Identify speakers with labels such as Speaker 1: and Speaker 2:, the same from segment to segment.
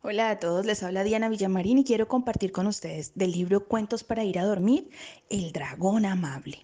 Speaker 1: Hola a todos, les habla Diana Villamarín y quiero compartir con ustedes del libro Cuentos para ir a dormir, El dragón amable.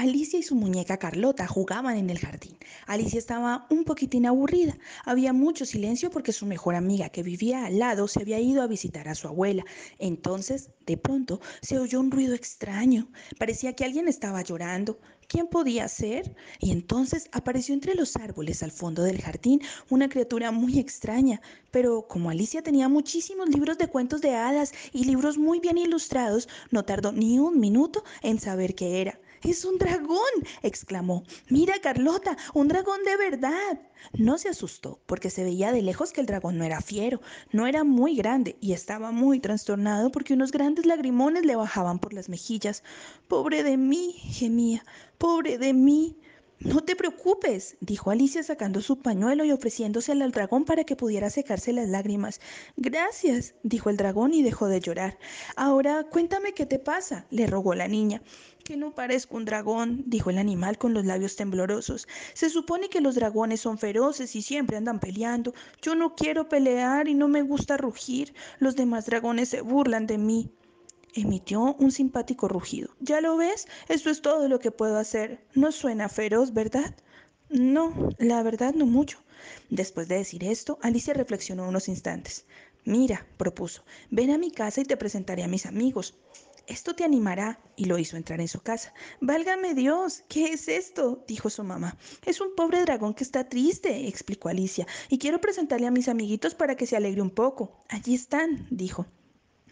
Speaker 1: Alicia y su muñeca Carlota jugaban en el jardín. Alicia estaba un poquitín aburrida. Había mucho silencio porque su mejor amiga que vivía al lado se había ido a visitar a su abuela. Entonces, de pronto, se oyó un ruido extraño. Parecía que alguien estaba llorando. ¿Quién podía ser? Y entonces apareció entre los árboles al fondo del jardín una criatura muy extraña. Pero como Alicia tenía muchísimos libros de cuentos de hadas y libros muy bien ilustrados, no tardó ni un minuto en saber qué era es un dragón, exclamó. Mira, Carlota, un dragón de verdad. No se asustó, porque se veía de lejos que el dragón no era fiero, no era muy grande y estaba muy trastornado porque unos grandes lagrimones le bajaban por las mejillas. Pobre de mí, gemía, pobre de mí. No te preocupes, dijo Alicia sacando su pañuelo y ofreciéndoselo al dragón para que pudiera secarse las lágrimas. Gracias, dijo el dragón y dejó de llorar. Ahora cuéntame qué te pasa, le rogó la niña. Que no parezco un dragón, dijo el animal con los labios temblorosos. Se supone que los dragones son feroces y siempre andan peleando. Yo no quiero pelear y no me gusta rugir. Los demás dragones se burlan de mí. Emitió un simpático rugido. ¿Ya lo ves? eso es todo lo que puedo hacer. No suena feroz, ¿verdad? No, la verdad no mucho. Después de decir esto, Alicia reflexionó unos instantes. Mira, propuso, ven a mi casa y te presentaré a mis amigos. Esto te animará, y lo hizo entrar en su casa. Válgame Dios, ¿qué es esto? dijo su mamá. Es un pobre dragón que está triste, explicó Alicia, y quiero presentarle a mis amiguitos para que se alegre un poco. Allí están, dijo.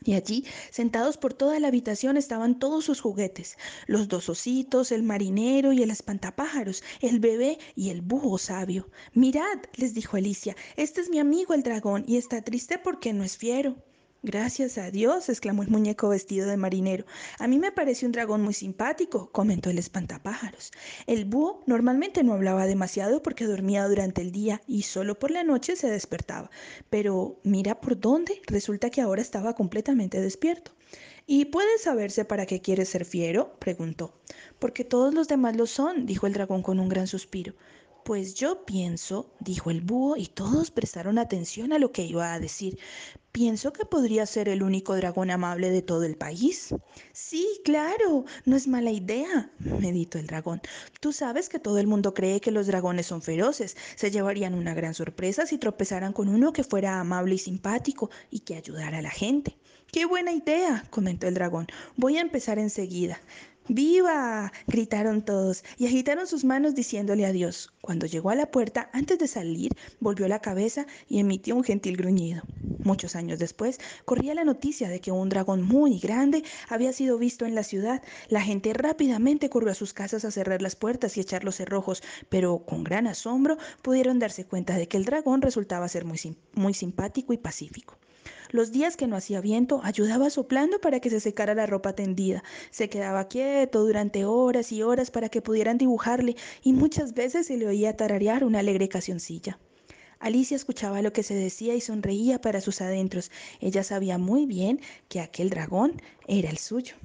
Speaker 1: Y allí, sentados por toda la habitación, estaban todos sus juguetes, los dos ositos, el marinero y el espantapájaros, el bebé y el búho sabio. Mirad, les dijo Alicia, este es mi amigo el dragón y está triste porque no es fiero. Gracias a Dios, exclamó el muñeco vestido de marinero. A mí me parece un dragón muy simpático, comentó el espantapájaros. El búho normalmente no hablaba demasiado porque dormía durante el día y solo por la noche se despertaba. Pero mira por dónde, resulta que ahora estaba completamente despierto. ¿Y puede saberse para qué quiere ser fiero? preguntó. Porque todos los demás lo son, dijo el dragón con un gran suspiro. Pues yo pienso, dijo el búho, y todos prestaron atención a lo que iba a decir. Pienso que podría ser el único dragón amable de todo el país. Sí, claro, no es mala idea, meditó el dragón. Tú sabes que todo el mundo cree que los dragones son feroces. Se llevarían una gran sorpresa si tropezaran con uno que fuera amable y simpático y que ayudara a la gente. Qué buena idea, comentó el dragón. Voy a empezar enseguida. ¡Viva! gritaron todos y agitaron sus manos diciéndole adiós. Cuando llegó a la puerta, antes de salir, volvió la cabeza y emitió un gentil gruñido. Muchos años después, corría la noticia de que un dragón muy grande había sido visto en la ciudad. La gente rápidamente corrió a sus casas a cerrar las puertas y echar los cerrojos, pero con gran asombro pudieron darse cuenta de que el dragón resultaba ser muy, muy simpático y pacífico. Los días que no hacía viento, ayudaba soplando para que se secara la ropa tendida. Se quedaba quieto durante horas y horas para que pudieran dibujarle y muchas veces se le oía tararear una alegre cancioncilla. Alicia escuchaba lo que se decía y sonreía para sus adentros. Ella sabía muy bien que aquel dragón era el suyo.